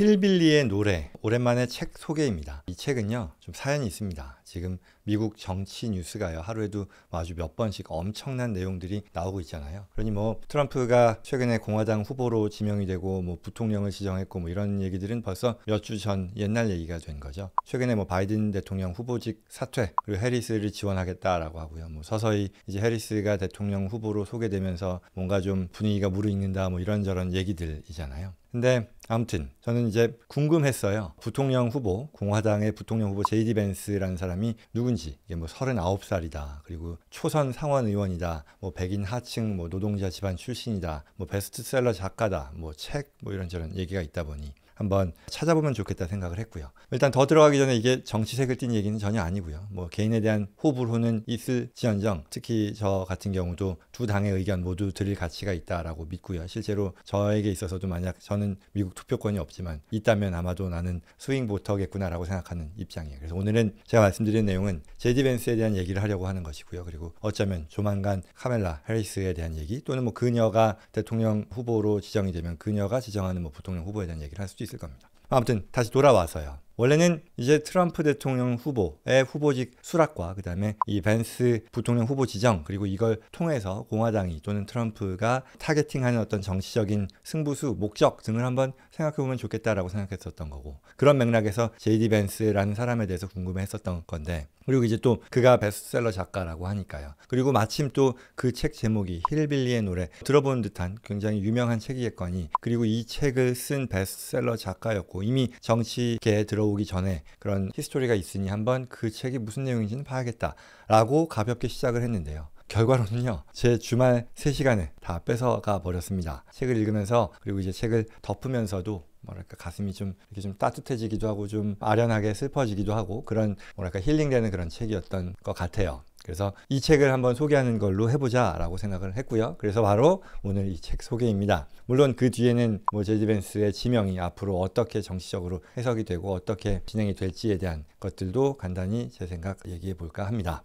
힐빌리의 노래 오랜만에 책 소개입니다. 이 책은요 좀 사연이 있습니다. 지금 미국 정치 뉴스가요. 하루에도 뭐 아주 몇 번씩 엄청난 내용들이 나오고 있잖아요. 그러니 뭐 트럼프가 최근에 공화당 후보로 지명이 되고 뭐 부통령을 지정했고 뭐 이런 얘기들은 벌써 몇 주 전 옛날 얘기가 된 거죠. 최근에 뭐 바이든 대통령 후보직 사퇴 그리고 해리스를 지원하겠다라고 하고요. 뭐 서서히 이제 해리스가 대통령 후보로 소개되면서 뭔가 좀 분위기가 무르익는다 뭐 이런저런 얘기들이잖아요. 근데 아무튼 저는 이제 궁금했어요. 부통령 후보 공화당의 부통령 후보 제이디 벤스라는 사람이 누군지 누군지 이게 뭐 39살이다 그리고 초선 상원 의원이다 뭐 백인 하층 뭐 노동자 집안 출신이다 뭐 베스트셀러 작가다 뭐 책뭐 뭐 이런저런 얘기가 있다 보니 한번 찾아보면 좋겠다 생각을 했고요. 일단 더 들어가기 전에 이게 정치색을 띤 얘기는 전혀 아니고요. 뭐 개인에 대한 호불호는 있을지언정 특히 저 같은 경우도 두 당의 의견 모두 드릴 가치가 있다라고 믿고요. 실제로 저에게 있어서도 만약 저는 미국 투표권이 없지만 있다면 아마도 나는 스윙 보터겠구나라고 생각하는 입장이에요. 그래서 오늘은 제가 말씀드린 내용은 제디 벤스에 대한 얘기를 하려고 하는 것이고요. 그리고 어쩌면 조만간 카멜라 해리스에 대한 얘기 또는 뭐 그녀가 대통령 후보로 지정이 되면 그녀가 지정하는 뭐 부통령 후보에 대한 얘기를 할 수도 있습니 있을 겁니다. 아무튼 다시 돌아와서요. 원래는 이제 트럼프 대통령 후보의 후보직 수락과 그다음에 이 벤스 부통령 후보 지정 그리고 이걸 통해서 공화당이 또는 트럼프가 타겟팅하는 어떤 정치적인 승부수 목적 등을 한번 생각해 보면 좋겠다라고 생각했었던 거고 그런 맥락에서 제이디 벤스라는 사람에 대해서 궁금해했었던 건데 그리고 이제 또 그가 베스트셀러 작가라고 하니까요. 그리고 마침 또 그 책 제목이 힐빌리의 노래 들어본 듯한 굉장히 유명한 책이겠거니 그리고 이 책을 쓴 베스트셀러 작가였고 이미 정치계에 들어오기 전에 그런 히스토리가 있으니 한번 그 책이 무슨 내용인지는 봐야겠다라고 가볍게 시작을 했는데요. 결과로는요, 제 주말 3시간을 다 뺏어가 버렸습니다. 책을 읽으면서, 그리고 이제 책을 덮으면서도 뭐랄까 가슴이 좀 이렇게 좀 따뜻해지기도 하고 좀 아련하게 슬퍼지기도 하고 그런 뭐랄까 힐링되는 그런 책이었던 것 같아요. 그래서 이 책을 한번 소개하는 걸로 해보자라고 생각을 했고요. 그래서 바로 오늘 이 책 소개입니다. 물론 그 뒤에는 뭐제지 벤스의 지명이 앞으로 어떻게 정치적으로 해석이 되고 어떻게 진행이 될지에 대한 것들도 간단히 제 생각 얘기해 볼까 합니다.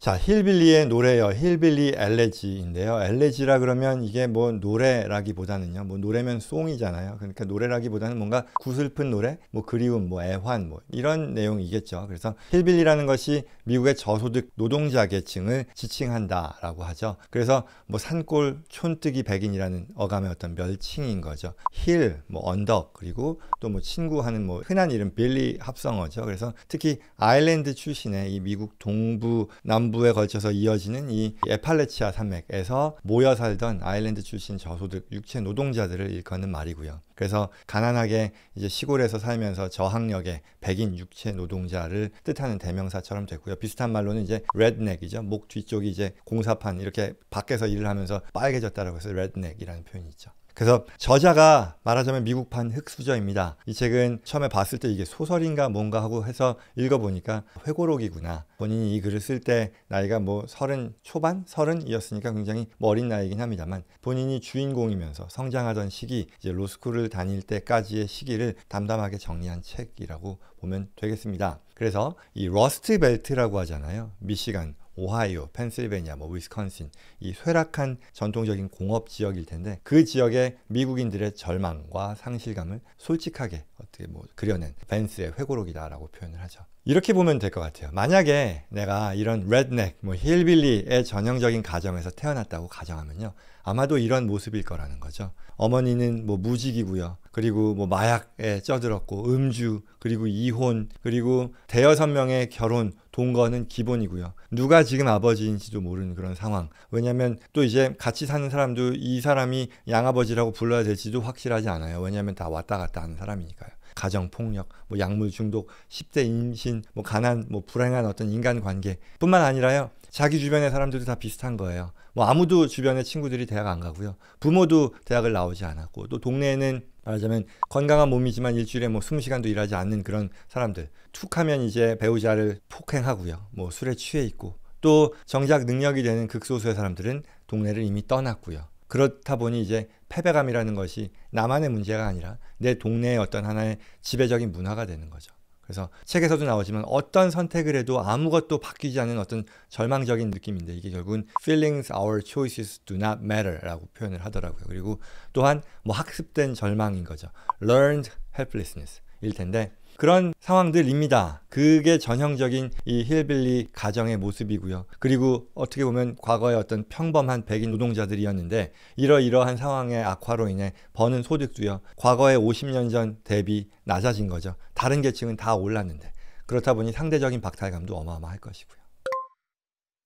자, 힐빌리의 노래요. 힐빌리 엘레지인데요. 엘레지라 그러면 이게 뭐 노래라기보다는요. 뭐 노래면 송이잖아요. 그러니까 노래라기보다는 뭔가 구슬픈 노래, 뭐 그리움, 뭐 애환, 뭐 이런 내용이겠죠. 그래서 힐빌리라는 것이 미국의 저소득 노동자 계층을 지칭한다라고 하죠. 그래서 뭐 산골 촌뜨기 백인이라는 어감의 어떤 멸칭인 거죠. 힐, 뭐 언덕, 그리고 또 뭐 친구하는 뭐 흔한 이름 빌리 합성어죠. 그래서 특히 아일랜드 출신의 이 미국 동부 남 남부에 걸쳐서 이어지는 이 에팔레치아 산맥에서 모여 살던 아일랜드 출신 저소득 육체 노동자들을 일컫는 말이고요. 그래서 가난하게 이제 시골에서 살면서 저항력의 백인 육체 노동자를 뜻하는 대명사처럼 됐고요. 비슷한 말로는 이제 r e d 이죠목 뒤쪽이 이제 공사판 이렇게 밖에서 일을 하면서 빨개졌다라고 해서 r e d n 이라는 표현이 있죠. 그래서 저자가 말하자면 미국판 흑수저입니다. 이 책은 처음에 봤을 때 이게 소설인가 뭔가 하고 해서 읽어보니까 회고록이구나. 본인이 이 글을 쓸 때 나이가 뭐 서른 초반? 서른이었으니까 굉장히 뭐 어린 나이긴 합니다만 본인이 주인공이면서 성장하던 시기, 이제 로스쿨을 다닐 때까지의 시기를 담담하게 정리한 책이라고 보면 되겠습니다. 그래서 이 러스트 벨트라고 하잖아요. 미시간, 오하이오, 펜실베니아, 뭐 위스콘신 이 쇠락한 전통적인 공업 지역일 텐데 그 지역의 미국인들의 절망과 상실감을 솔직하게 어떻게 뭐 그려낸 벤스의 회고록이다라고 표현을 하죠. 이렇게 보면 될 것 같아요. 만약에 내가 이런 레드넥, 뭐 힐빌리의 전형적인 가정에서 태어났다고 가정하면요. 아마도 이런 모습일 거라는 거죠. 어머니는 뭐 무직이고요. 그리고 뭐 마약에 쪄들었고 음주, 그리고 이혼, 그리고 대여섯 명의 결혼, 동거는 기본이고요. 누가 지금 아버지인지도 모르는 그런 상황. 왜냐면 또 이제 같이 사는 사람도 이 사람이 양아버지라고 불러야 될지도 확실하지 않아요. 왜냐면 다 왔다 갔다 하는 사람이니까요. 가정 폭력, 뭐 약물 중독, 10대 임신, 뭐 가난, 뭐 불행한 어떤 인간 관계뿐만 아니라요. 자기 주변의 사람들도 다 비슷한 거예요. 뭐 아무도 주변의 친구들이 대학 안 가고요. 부모도 대학을 나오지 않았고 또 동네에는 말하자면 건강한 몸이지만 일주일에 뭐 20시간도 일하지 않는 그런 사람들. 툭하면 이제 배우자를 폭행하고요. 뭐 술에 취해 있고 또 정작 능력이 되는 극소수의 사람들은 동네를 이미 떠났고요. 그렇다 보니 이제 패배감이라는 것이 나만의 문제가 아니라 내 동네의 어떤 하나의 지배적인 문화가 되는 거죠. 그래서 책에서도 나오지만 어떤 선택을 해도 아무것도 바뀌지 않는 어떤 절망적인 느낌인데 이게 결국은 feelings our choices do not matter라고 표현을 하더라고요. 그리고 또한 뭐 학습된 절망인 거죠. learned helplessness 일 텐데 그런 상황들입니다. 그게 전형적인 이 힐빌리 가정의 모습이고요. 그리고 어떻게 보면 과거의 어떤 평범한 백인 노동자들이었는데 이러이러한 상황의 악화로 인해 버는 소득도요. 과거의 50년 전 대비 낮아진 거죠. 다른 계층은 다 올랐는데 그렇다 보니 상대적인 박탈감도 어마어마할 것이고요.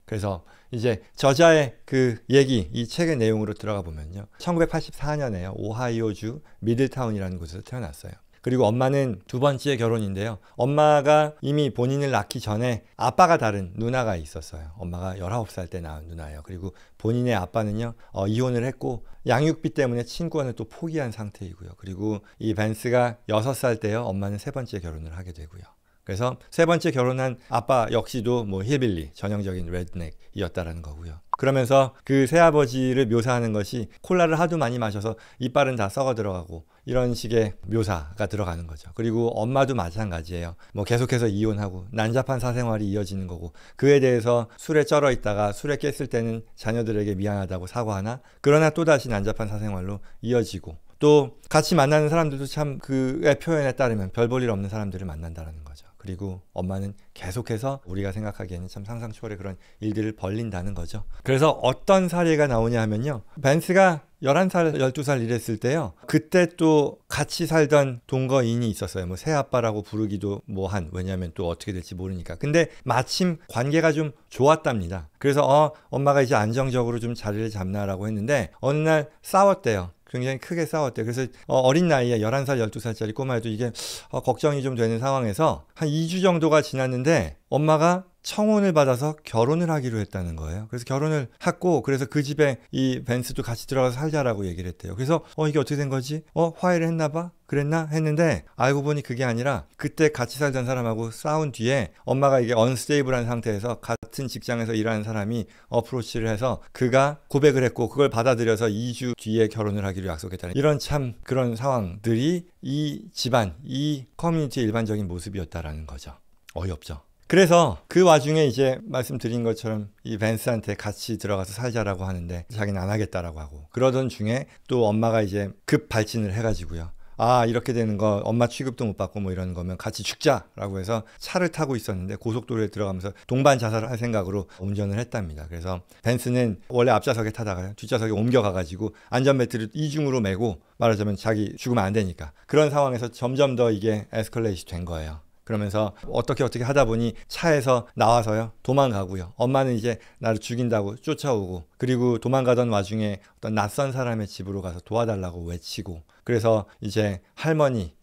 그래서 이제 저자의 그 얘기, 이 책의 내용으로 들어가 보면요. 1 9 8 4년에 오하이오주 미들타운이라는 곳에서 태어났어요. 그리고 엄마는 두 번째 결혼인데요. 엄마가 이미 본인을 낳기 전에 아빠가 다른 누나가 있었어요. 엄마가 19살 때 낳은 누나예요. 그리고 본인의 아빠는요, 어, 이혼을 했고, 양육비 때문에 친구와는 또 포기한 상태이고요. 그리고 이 벤스가 6살 때요, 엄마는 세 번째 결혼을 하게 되고요. 그래서 세 번째 결혼한 아빠 역시도 뭐 히빌리 전형적인 레드넥이었다라는 거고요. 그러면서 그 새아버지를 묘사하는 것이 콜라를 하도 많이 마셔서 이빨은 다 썩어 들어가고 이런 식의 묘사가 들어가는 거죠. 그리고 엄마도 마찬가지예요. 뭐 계속해서 이혼하고 난잡한 사생활이 이어지는 거고 그에 대해서 술에 쩔어 있다가 술에 깼을 때는 자녀들에게 미안하다고 사과하나 그러나 또다시 난잡한 사생활로 이어지고 또 같이 만나는 사람들도 참 그의 표현에 따르면 별볼일 없는 사람들을 만난다라는 거죠. 그리고 엄마는 계속해서 우리가 생각하기에는 참 상상 초월의 그런 일들을 벌린다는 거죠. 그래서 어떤 사례가 나오냐 하면요. 벤스가 11살, 12살 이랬을 때요. 그때 또 같이 살던 동거인이 있었어요. 뭐 새아빠라고 부르기도 뭐한 왜냐하면 또 어떻게 될지 모르니까. 근데 마침 관계가 좀 좋았답니다. 그래서 어, 엄마가 이제 안정적으로 좀 자리를 잡나라고 했는데 어느 날 싸웠대요. 굉장히 크게 싸웠대요. 그래서 어, 어린 나이에 11살, 12살짜리 꼬마에도 이게 어, 걱정이 좀 되는 상황에서 한 2주 정도가 지났는데 엄마가 청혼을 받아서 결혼을 하기로 했다는 거예요. 그래서 결혼을 했고 그래서 그 집에 이 벤스도 같이 들어가서 살자라고 얘기를 했대요. 그래서 어 이게 어떻게 된 거지? 어 화해를 했나 봐? 그랬나 했는데 알고 보니 그게 아니라 그때 같이 살던 사람하고 싸운 뒤에 엄마가 이게 언스테이블한 상태에서 같은 직장에서 일하는 사람이 어프로치를 해서 그가 고백을 했고 그걸 받아들여서 2주 뒤에 결혼을 하기로 약속했다는 이런 참 그런 상황들이 이 집안, 이 커뮤니티의 일반적인 모습이었다라는 거죠. 어이없죠. 그래서 그 와중에 이제 말씀드린 것처럼 이 벤스한테 같이 들어가서 살자라고 하는데 자기는 안 하겠다라고 하고 그러던 중에 또 엄마가 이제 급 발진을 해가지고요. 아 이렇게 되는 거 엄마 취급도 못 받고 뭐 이런 거면 같이 죽자라고 해서 차를 타고 있었는데 고속도로에 들어가면서 동반 자살할 을 생각으로 운전을 했답니다. 그래서 벤스는 원래 앞좌석에 타다가 뒷좌석에 옮겨가가지고 안전벨트를 이중으로 메고 말하자면 자기 죽으면 안 되니까 그런 상황에서 점점 더 이게 에스컬레이시 된 거예요. 그러면서 어떻게 어떻게 하다 보니 차에서 나와서요 도망가고요 엄마는 이제 나를 죽인다고 쫓아오고 그리고 도망가던 와중에 어떤 낯선 사람의 집으로 가서 도와달라고 외치고 그래서 이제 할머니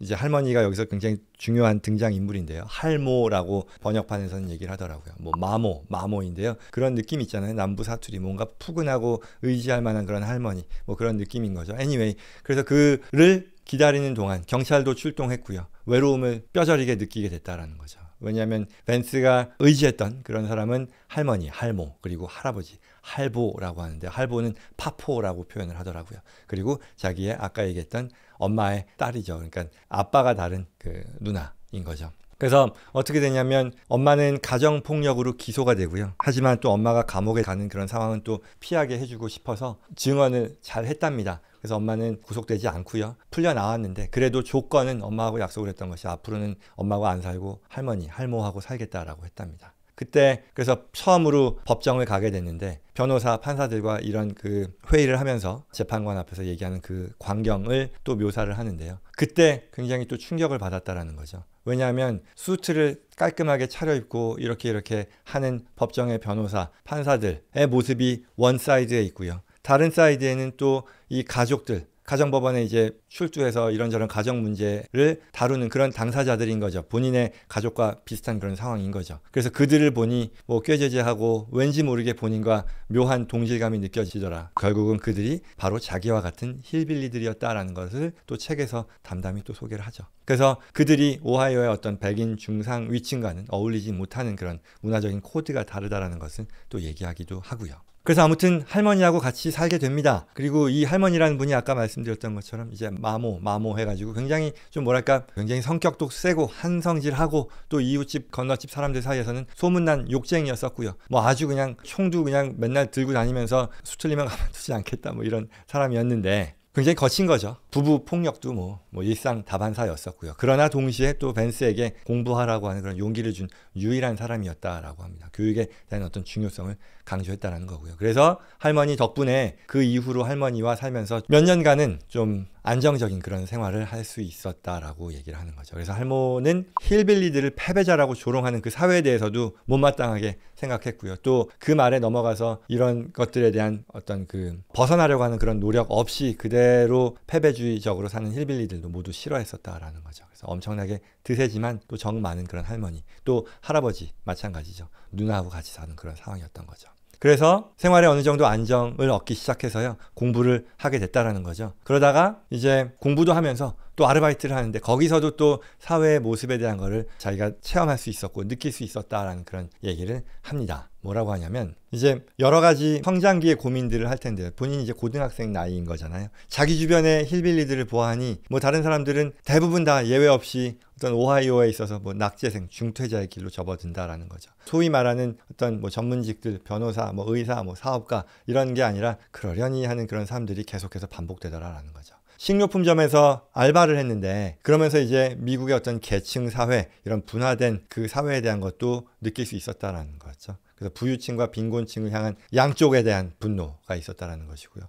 이제 할머니가 여기서 굉장히 중요한 등장 인물인데요. 할모라고 번역판에서는 얘기를 하더라고요. 뭐 마모, 마모인데요. 그런 느낌 있잖아요. 남부 사투리 뭔가 푸근하고 의지할 만한 그런 할머니 뭐 그런 느낌인 거죠. anyway 그래서 그를 기다리는 동안 경찰도 출동했고요. 외로움을 뼈저리게 느끼게 됐다라는 거죠. 왜냐하면 벤스가 의지했던 그런 사람은 할머니, 할모 그리고 할아버지 할보라고 하는데 할보는 파포라고 표현을 하더라고요. 그리고 자기의 아까 얘기했던 엄마의 딸이죠. 그러니까 아빠가 다른 그 누나인 거죠. 그래서 어떻게 되냐면 엄마는 가정 폭력으로 기소가 되고요. 하지만 또 엄마가 감옥에 가는 그런 상황은 또 피하게 해주고 싶어서 증언을 잘 했답니다. 그래서 엄마는 구속되지 않고요. 풀려 나왔는데 그래도 조건은 엄마하고 약속을 했던 것이 앞으로는 엄마하고 안 살고 할머니, 할모하고 살겠다라고 했답니다. 그때 그래서 처음으로 법정을 가게 됐는데 변호사 판사들과 이런 그 회의를 하면서 재판관 앞에서 얘기하는 그 광경을 또 묘사를 하는데요. 그때 굉장히 또 충격을 받았다라는 거죠. 왜냐하면 수트를 깔끔하게 차려입고 이렇게 이렇게 하는 법정의 변호사 판사들의 모습이 원 사이드에 있고요. 다른 사이드에는 또 이 가족들 가정법원에 이제 출두해서 이런저런 가정 문제를 다루는 그런 당사자들인 거죠. 본인의 가족과 비슷한 그런 상황인 거죠. 그래서 그들을 보니 뭐 꾀죄죄하고 왠지 모르게 본인과 묘한 동질감이 느껴지더라. 결국은 그들이 바로 자기와 같은 힐빌리들이었다라는 것을 또 책에서 담담히 또 소개를 하죠. 그래서 그들이 오하이오의 어떤 백인 중상 위층과는 어울리지 못하는 그런 문화적인 코드가 다르다라는 것은 또 얘기하기도 하고요. 그래서 아무튼 할머니하고 같이 살게 됩니다. 그리고 이 할머니라는 분이 아까 말씀드렸던 것처럼 이제 마모, 마모 해가지고 굉장히 좀 뭐랄까 굉장히 성격도 세고 한성질하고 또 이웃집 건너집 사람들 사이에서는 소문난 욕쟁이였었고요. 뭐 아주 그냥 총도 그냥 맨날 들고 다니면서 수틀리면 가만두지 않겠다 뭐 이런 사람이었는데 굉장히 거친 거죠. 부부 폭력도 뭐, 뭐 일상 다반사였었고요. 그러나 동시에 또 벤스에게 공부하라고 하는 그런 용기를 준 유일한 사람이었다라고 합니다. 교육에 대한 어떤 중요성을 강조했다라는 거고요. 그래서 할머니 덕분에 그 이후로 할머니와 살면서 몇 년간은 좀 안정적인 그런 생활을 할 수 있었다라고 얘기를 하는 거죠. 그래서 할머니는 힐빌리들을 패배자라고 조롱하는 그 사회에 대해서도 못마땅하게 생각했고요. 또 그 말에 넘어가서 이런 것들에 대한 어떤 그 벗어나려고 하는 그런 노력 없이 그대로 패배주 자본주의적으로 사는 힐빌리들도 모두 싫어했었다라는 거죠. 그래서 엄청나게 드세지만 또 정 많은 그런 할머니, 또 할아버지 마찬가지죠. 누나하고 같이 사는 그런 상황이었던 거죠. 그래서 생활에 어느 정도 안정을 얻기 시작해서요. 공부를 하게 됐다라는 거죠. 그러다가 이제 공부도 하면서 또 아르바이트를 하는데 거기서도 또 사회의 모습에 대한 거를 자기가 체험할 수 있었고 느낄 수 있었다라는 그런 얘기를 합니다. 뭐라고 하냐면 이제 여러 가지 성장기의 고민들을 할 텐데 본인이 이제 고등학생 나이인 거잖아요. 자기 주변의 힐빌리들을 보아하니 뭐 다른 사람들은 대부분 다 예외 없이 어떤 오하이오에 있어서 뭐 낙제생 중퇴자의 길로 접어든다라는 거죠. 소위 말하는 어떤 뭐 전문직들 변호사 뭐 의사 뭐 사업가 이런 게 아니라 그러려니 하는 그런 사람들이 계속해서 반복되더라라는 거죠. 식료품점에서 알바를 했는데 그러면서 이제 미국의 어떤 계층 사회 이런 분화된 그 사회에 대한 것도 느낄 수 있었다라는 거죠. 그래서 부유층과 빈곤층을 향한 양쪽에 대한 분노가 있었다라는 것이고요.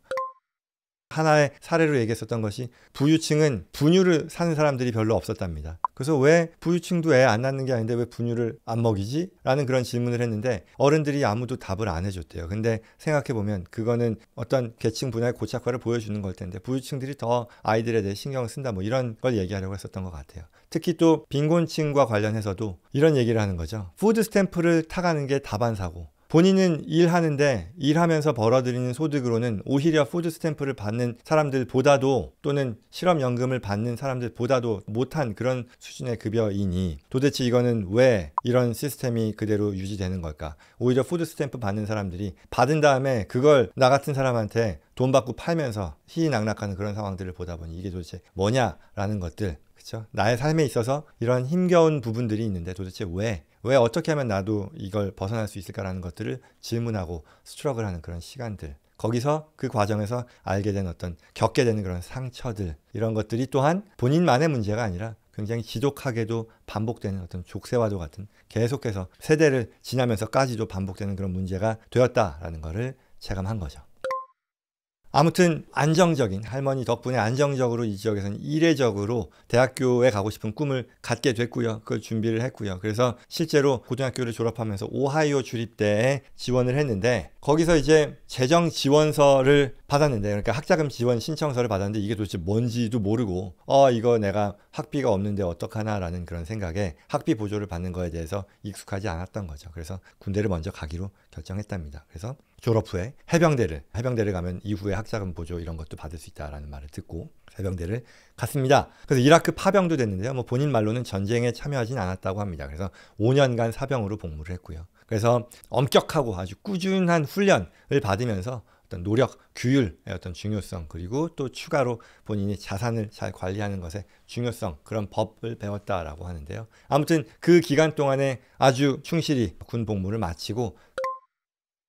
하나의 사례로 얘기했었던 것이 부유층은 분유를 사는 사람들이 별로 없었답니다. 그래서 왜 부유층도 애 안 낳는 게 아닌데 왜 분유를 안 먹이지? 라는 그런 질문을 했는데 어른들이 아무도 답을 안 해줬대요. 근데 생각해보면 그거는 어떤 계층 분야의 고착화를 보여주는 걸 텐데 부유층들이 더 아이들에 대해 신경을 쓴다 뭐 이런 걸 얘기하려고 했었던 것 같아요. 특히 또 빈곤층과 관련해서도 이런 얘기를 하는 거죠. 푸드 스탬프를 타가는 게 다반사고 본인은 일하는데 일하면서 벌어들이는 소득으로는 오히려 푸드 스탬프를 받는 사람들보다도 또는 실업연금을 받는 사람들보다도 못한 그런 수준의 급여이니 도대체 이거는 왜 이런 시스템이 그대로 유지되는 걸까? 오히려 푸드 스탬프 받는 사람들이 받은 다음에 그걸 나 같은 사람한테 돈 받고 팔면서 희희낙락하는 그런 상황들을 보다 보니 이게 도대체 뭐냐라는 것들 그렇죠? 나의 삶에 있어서 이런 힘겨운 부분들이 있는데 도대체 왜왜 어떻게 하면 나도 이걸 벗어날 수 있을까라는 것들을 질문하고 스트럭을 하는 그런 시간들 거기서 그 과정에서 알게 된 어떤 겪게 되는 그런 상처들 이런 것들이 또한 본인만의 문제가 아니라 굉장히 지독하게도 반복되는 어떤 족쇄와도 같은 계속해서 세대를 지나면서까지도 반복되는 그런 문제가 되었다라는 것을 체감한 거죠. 아무튼 안정적인 할머니 덕분에 안정적으로 이 지역에서는 이례적으로 대학교에 가고 싶은 꿈을 갖게 됐고요. 그걸 준비를 했고요. 그래서 실제로 고등학교를 졸업하면서 오하이오 주립대에 지원을 했는데 거기서 이제 재정 지원서를 받았는데 그러니까 학자금 지원 신청서를 받았는데 이게 도대체 뭔지도 모르고 어 이거 내가 학비가 없는데 어떡하나라는 그런 생각에 학비 보조를 받는 거에 대해서 익숙하지 않았던 거죠. 그래서 군대를 먼저 가기로 결정했답니다. 그래서 졸업 후에 해병대를 해병대를 가면 이후에 학자금 보조 이런 것도 받을 수 있다라는 말을 듣고 해병대를 갔습니다. 그래서 이라크 파병도 됐는데요. 뭐 본인 말로는 전쟁에 참여하진 않았다고 합니다. 그래서 5년간 사병으로 복무를 했고요. 그래서 엄격하고 아주 꾸준한 훈련을 받으면서 어떤 노력, 규율의 어떤 중요성 그리고 또 추가로 본인이 자산을 잘 관리하는 것의 중요성 그런 법을 배웠다라고 하는데요. 아무튼 그 기간 동안에 아주 충실히 군 복무를 마치고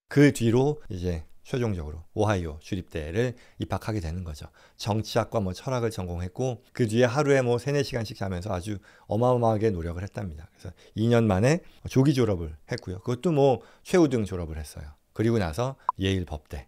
그 뒤로 이제 최종적으로 오하이오 주립대를 입학하게 되는 거죠. 정치학과 뭐 철학을 전공했고 그 뒤에 하루에 뭐 3, 4시간씩 자면서 아주 어마어마하게 노력을 했답니다. 그래서 2년 만에 조기 졸업을 했고요. 그것도 뭐 최우등 졸업을 했어요. 그리고 나서 예일 법대에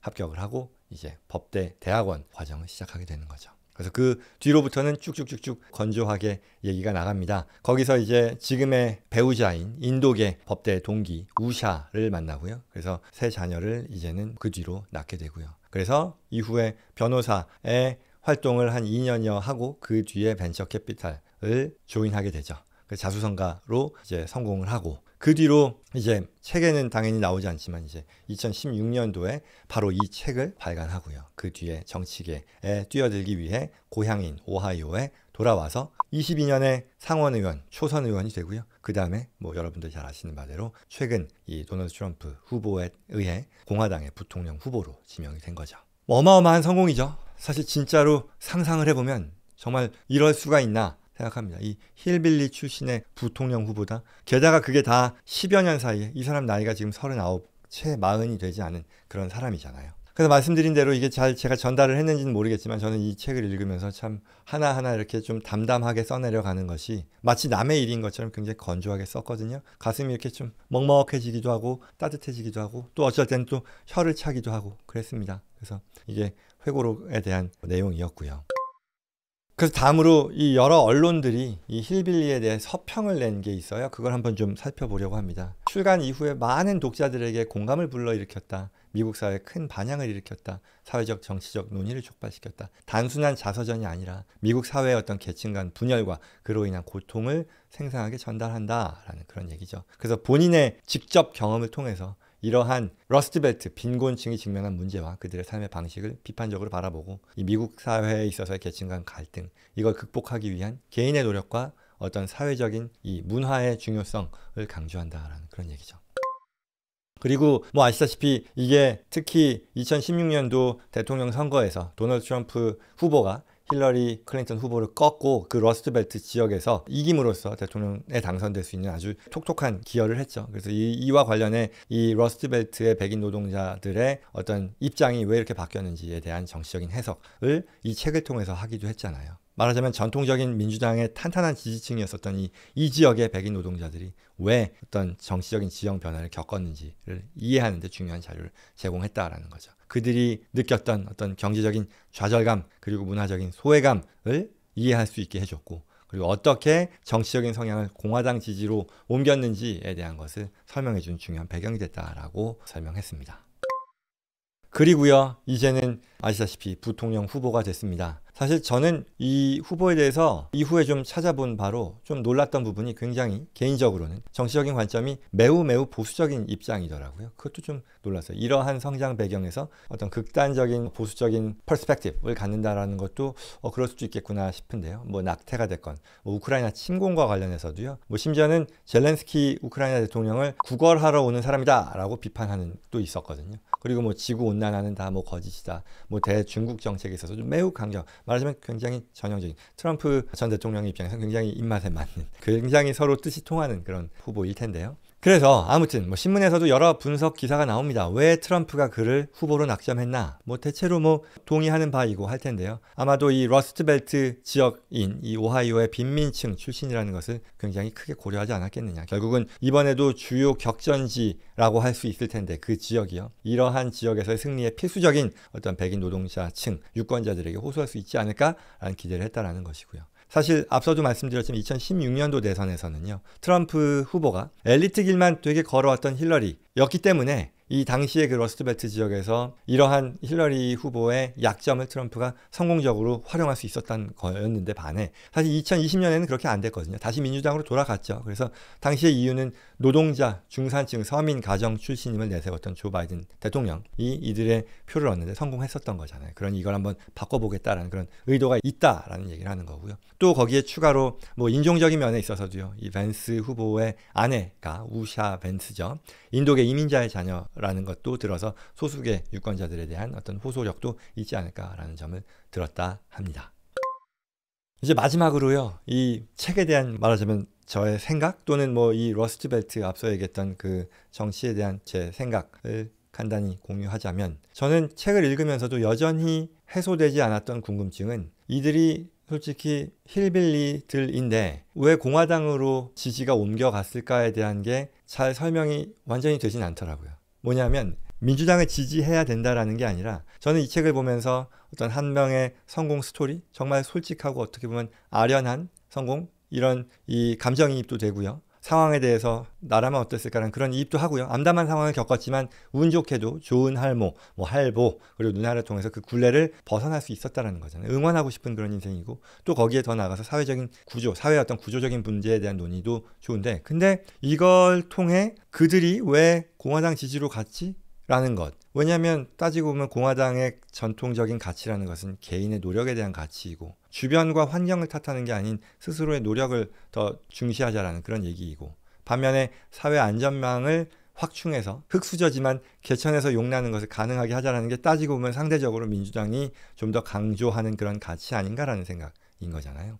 합격을 하고 이제 법대 대학원 과정을 시작하게 되는 거죠. 그래서 그 뒤로부터는 쭉쭉쭉쭉 건조하게 얘기가 나갑니다. 거기서 이제 지금의 배우자인 인도계 법대 동기 우샤를 만나고요. 그래서 세 자녀를 이제는 그 뒤로 낳게 되고요. 그래서 이후에 변호사의 활동을 한 2년여 하고 그 뒤에 벤처 캐피탈을 조인하게 되죠. 그 자수성가로 이제 성공을 하고 그 뒤로 이제 책에는 당연히 나오지 않지만 이제 2016년도에 바로 이 책을 발간하고요. 그 뒤에 정치계에 뛰어들기 위해 고향인 오하이오에 돌아와서 22년에 상원의원, 초선의원이 되고요. 그 다음에 뭐여러분들잘 아시는 바대로 최근 이 도널드 트럼프 후보에 의해 공화당의 부통령 후보로 지명이 된 거죠. 어마어마한 성공이죠. 사실 진짜로 상상을 해보면 정말 이럴 수가 있나 생각합니다. 이 힐빌리 출신의 부통령 후보다 게다가 그게 다 10여 년 사이에 이 사람 나이가 지금 39, 최 40이 되지 않은 그런 사람이잖아요. 그래서 말씀드린 대로 이게 잘 제가 전달을 했는지는 모르겠지만 저는 이 책을 읽으면서 참 하나하나 이렇게 좀 담담하게 써내려가는 것이 마치 남의 일인 것처럼 굉장히 건조하게 썼거든요. 가슴이 이렇게 좀 먹먹해지기도 하고 따뜻해지기도 하고 또 어쩔 때는 또 혀를 차기도 하고 그랬습니다. 그래서 이게 회고록에 대한 내용이었고요. 그래서 다음으로 이 여러 언론들이 이 힐빌리에 대해 서평을 낸 게 있어요. 그걸 한번 좀 살펴보려고 합니다. 출간 이후에 많은 독자들에게 공감을 불러일으켰다. 미국 사회에 큰 반향을 일으켰다. 사회적 정치적 논의를 촉발시켰다. 단순한 자서전이 아니라 미국 사회의 어떤 계층 간 분열과 그로 인한 고통을 생생하게 전달한다라는 그런 얘기죠. 그래서 본인의 직접 경험을 통해서 이러한 러스트벨트 빈곤층이 직면한 문제와 그들의 삶의 방식을 비판적으로 바라보고 이 미국 사회에 있어서의 계층 간 갈등 이걸 극복하기 위한 개인의 노력과 어떤 사회적인 이 문화의 중요성을 강조한다라는 그런 얘기죠. 그리고 뭐 아시다시피 이게 특히 2016년도 대통령 선거에서 도널드 트럼프 후보가 힐러리 클린턴 후보를 꺾고 그 러스트벨트 지역에서 이김으로써 대통령에 당선될 수 있는 아주 촉촉한 기여를 했죠. 그래서 이, 와 관련해 이 러스트벨트의 백인 노동자들의 어떤 입장이 왜 이렇게 바뀌었는지에 대한 정치적인 해석을 이 책을 통해서 하기도 했잖아요. 말하자면 전통적인 민주당의 탄탄한 지지층이었었던 이, 이 지역의 백인 노동자들이 왜 어떤 정치적인 지형 변화를 겪었는지를 이해하는 데 중요한 자료를 제공했다라는 거죠. 그들이 느꼈던 어떤 경제적인 좌절감 그리고 문화적인 소외감을 이해할 수 있게 해줬고 그리고 어떻게 정치적인 성향을 공화당 지지로 옮겼는지에 대한 것을 설명해 주는 중요한 배경이 됐다라고 설명했습니다. 그리고요, 이제는 아시다시피 부통령 후보가 됐습니다. 사실 저는 이 후보에 대해서 이후에 좀 찾아본 바로 좀 놀랐던 부분이 굉장히 개인적으로는 정치적인 관점이 매우 매우 보수적인 입장이더라고요. 그것도 좀 놀랐어요. 이러한 성장 배경에서 어떤 극단적인 보수적인 퍼스펙티브를 갖는다라는 것도 어, 그럴 수도 있겠구나 싶은데요. 뭐 낙태가 됐건 뭐 우크라이나 침공과 관련해서도요. 뭐 심지어는 젤렌스키 우크라이나 대통령을 구걸하러 오는 사람이다라고 비판하는 또 있었거든요. 그리고 뭐 지구 온난화는 다 뭐 거짓이다. 뭐 대중국 정책에 있어서 좀 매우 강경. 말하자면 굉장히 전형적인 트럼프 전 대통령 입장에서 굉장히 입맛에 맞는 굉장히 서로 뜻이 통하는 그런 후보일 텐데요. 그래서 아무튼 뭐 신문에서도 여러 분석 기사가 나옵니다. 왜 트럼프가 그를 후보로 낙점했나? 뭐 대체로 뭐 동의하는 바이고 할 텐데요. 아마도 이 러스트벨트 지역인 이 오하이오의 빈민층 출신이라는 것을 굉장히 크게 고려하지 않았겠느냐. 결국은 이번에도 주요 격전지라고 할 수 있을 텐데 그 지역이요. 이러한 지역에서의 승리에 필수적인 어떤 백인 노동자층 유권자들에게 호소할 수 있지 않을까라는 기대를 했다라는 것이고요. 사실 앞서도 말씀드렸지만 2016년도 대선에서는요. 트럼프 후보가 엘리트 길만 되게 걸어왔던 힐러리였기 때문에 이당시에그 러스트벨트 지역에서 이러한 힐러리 후보의 약점을 트럼프가 성공적으로 활용할 수 있었던 거였는데 반해 사실 2020년에는 그렇게 안 됐거든요. 다시 민주당으로 돌아갔죠. 그래서 당시의 이유는 노동자, 중산층, 서민 가정 출신임을 내세웠던 조 바이든 대통령이 이들의 표를 얻는데 성공했었던 거잖아요. 그런 이걸 한번 바꿔보겠다라는 그런 의도가 있다라는 얘기를 하는 거고요. 또 거기에 추가로 뭐 인종적인 면에 있어서도요. 이 벤스 후보의 아내가 우샤 벤스죠. 인도계 이민자의 자녀 라는 것도 들어서 소수계 유권자들에 대한 어떤 호소력도 있지 않을까라는 점을 들었다 합니다. 이제 마지막으로요. 이 책에 대한 말하자면 저의 생각 또는 뭐 이 러스트벨트 앞서 얘기했던 그 정치에 대한 제 생각을 간단히 공유하자면 저는 책을 읽으면서도 여전히 해소되지 않았던 궁금증은 이들이 솔직히 힐빌리들인데 왜 공화당으로 지지가 옮겨갔을까에 대한 게 잘 설명이 완전히 되진 않더라고요. 뭐냐면 민주당을 지지해야 된다라는 게 아니라 저는 이 책을 보면서 어떤 한 명의 성공 스토리 정말 솔직하고 어떻게 보면 아련한 성공 이런 이 감정이입도 되고요. 상황에 대해서 나라면 어땠을까라는 그런 이입도 하고요. 암담한 상황을 겪었지만 운 좋게도 좋은 할모, 뭐 할보 그리고 누나를 통해서 그 굴레를 벗어날 수 있었다라는 거잖아요. 응원하고 싶은 그런 인생이고 또 거기에 더 나가서 아 사회적인 구조, 사회 어떤 구조적인 문제에 대한 논의도 좋은데 근데 이걸 통해 그들이 왜 공화당 지지로 갔지? 라는 것. 왜냐하면 따지고 보면 공화당의 전통적인 가치라는 것은 개인의 노력에 대한 가치이고 주변과 환경을 탓하는 게 아닌 스스로의 노력을 더 중시하자라는 그런 얘기이고 반면에 사회 안전망을 확충해서 흙수저지만 개천에서 용나는 것을 가능하게 하자라는 게 따지고 보면 상대적으로 민주당이 좀 더 강조하는 그런 가치 아닌가라는 생각인 거잖아요.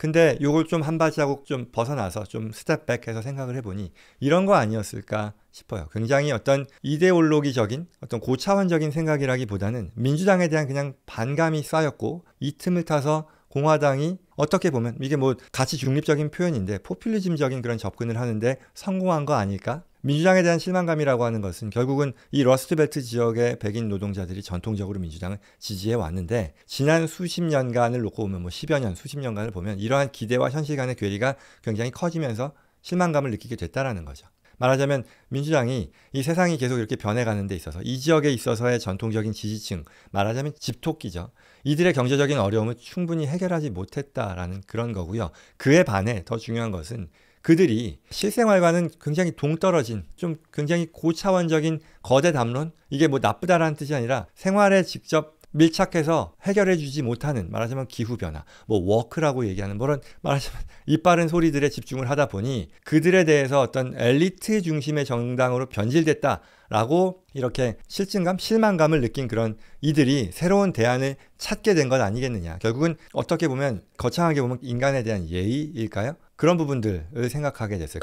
근데 요걸 좀한 발자국 좀 벗어나서 좀 스텝백해서 생각을 해보니 이런 거 아니었을까 싶어요. 굉장히 어떤 이데올로기적인 어떤 고차원적인 생각이라기보다는 민주당에 대한 그냥 반감이 쌓였고 이 틈을 타서 공화당이 어떻게 보면 이게 뭐 같이 중립적인 표현인데 포퓰리즘적인 그런 접근을 하는데 성공한 거 아닐까 민주당에 대한 실망감이라고 하는 것은 결국은 이 러스트벨트 지역의 백인 노동자들이 전통적으로 민주당을 지지해 왔는데 지난 수십 년간을 놓고 보면 뭐 10여 년, 수십 년간을 보면 이러한 기대와 현실 간의 괴리가 굉장히 커지면서 실망감을 느끼게 됐다라는 거죠. 말하자면 민주당이 이 세상이 계속 이렇게 변해가는 데 있어서 이 지역에 있어서의 전통적인 지지층, 말하자면 집토끼죠. 이들의 경제적인 어려움을 충분히 해결하지 못했다라는 그런 거고요. 그에 반해 더 중요한 것은 그들이 실생활과는 굉장히 동떨어진 좀 굉장히 고차원적인 거대 담론 이게 뭐 나쁘다라는 뜻이 아니라 생활에 직접 밀착해서 해결해 주지 못하는 말하자면 기후변화 뭐 워크라고 얘기하는 뭐 그런 말하자면 이빠른 소리들에 집중을 하다 보니 그들에 대해서 어떤 엘리트 중심의 정당으로 변질됐다라고 이렇게 실증감 실망감을 느낀 그런 이들이 새로운 대안을 찾게 된 것 아니겠느냐 결국은 어떻게 보면 거창하게 보면 인간에 대한 예의일까요 그런 부분들을 생각하게 됐어요.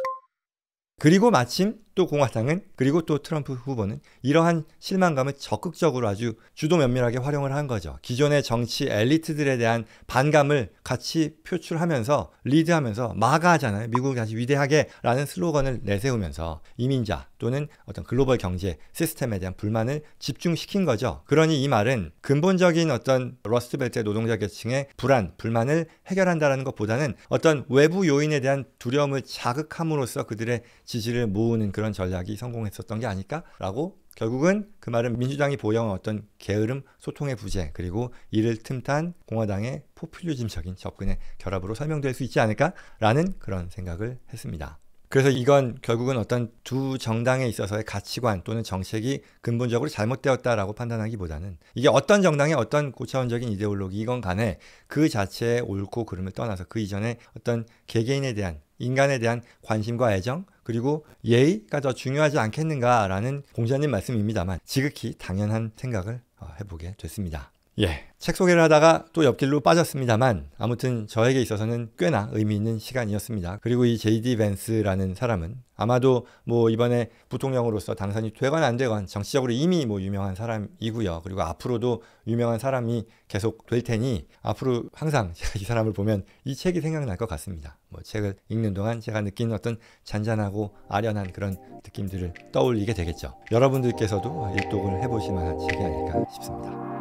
그리고 마침 또 공화당은 그리고 또 트럼프 후보는 이러한 실망감을 적극적으로 아주 주도 면밀하게 활용을 한 거죠. 기존의 정치 엘리트들에 대한 반감을 같이 표출하면서 리드하면서 마가하잖아요. 미국 을 다시 위대하게라는 슬로건을 내세우면서 이민자 또는 어떤 글로벌 경제 시스템에 대한 불만을 집중시킨 거죠. 그러니 이 말은 근본적인 어떤 러스트벨트의 노동자 계층의 불안, 불만을 해결한다라는 것보다는 어떤 외부 요인에 대한 두려움을 자극함으로써 그들의 지지를 모으는 그런 그런 전략이 성공했었던 게 아닐까라고 결국은 그 말은 민주당이 보여온 어떤 게으름, 소통의 부재, 그리고 이를 틈탄 공화당의 포퓰리즘적인 접근의 결합으로 설명될 수 있지 않을까라는 그런 생각을 했습니다. 그래서 이건 결국은 어떤 두 정당에 있어서의 가치관 또는 정책이 근본적으로 잘못되었다라고 판단하기보다는 이게 어떤 정당의 어떤 고차원적인 이데올로기이건 간에 그 자체의 옳고 그름을 떠나서 그 이전에 어떤 개개인에 대한 인간에 대한 관심과 애정 그리고 예의가 더 중요하지 않겠는가라는 공자님 말씀입니다만 지극히 당연한 생각을 어, 해보게 됐습니다. 예. 책 소개를 하다가 또 옆길로 빠졌습니다만 아무튼 저에게 있어서는 꽤나 의미 있는 시간이었습니다. 그리고 이 JD 벤스라는 사람은 아마도 뭐 이번에 부통령으로서 당선이 되건 안 되건 정치적으로 이미 뭐 유명한 사람이고요. 그리고 앞으로도 유명한 사람이 계속 될 테니 앞으로 항상 제가 이 사람을 보면 이 책이 생각날 것 같습니다. 뭐 책을 읽는 동안 제가 느낀 어떤 잔잔하고 아련한 그런 느낌들을 떠올리게 되겠죠. 여러분들께서도 어, 일독을 해보실 만한 책이 아닐까 싶습니다.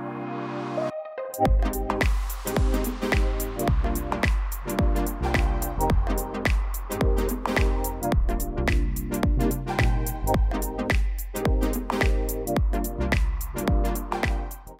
Thank you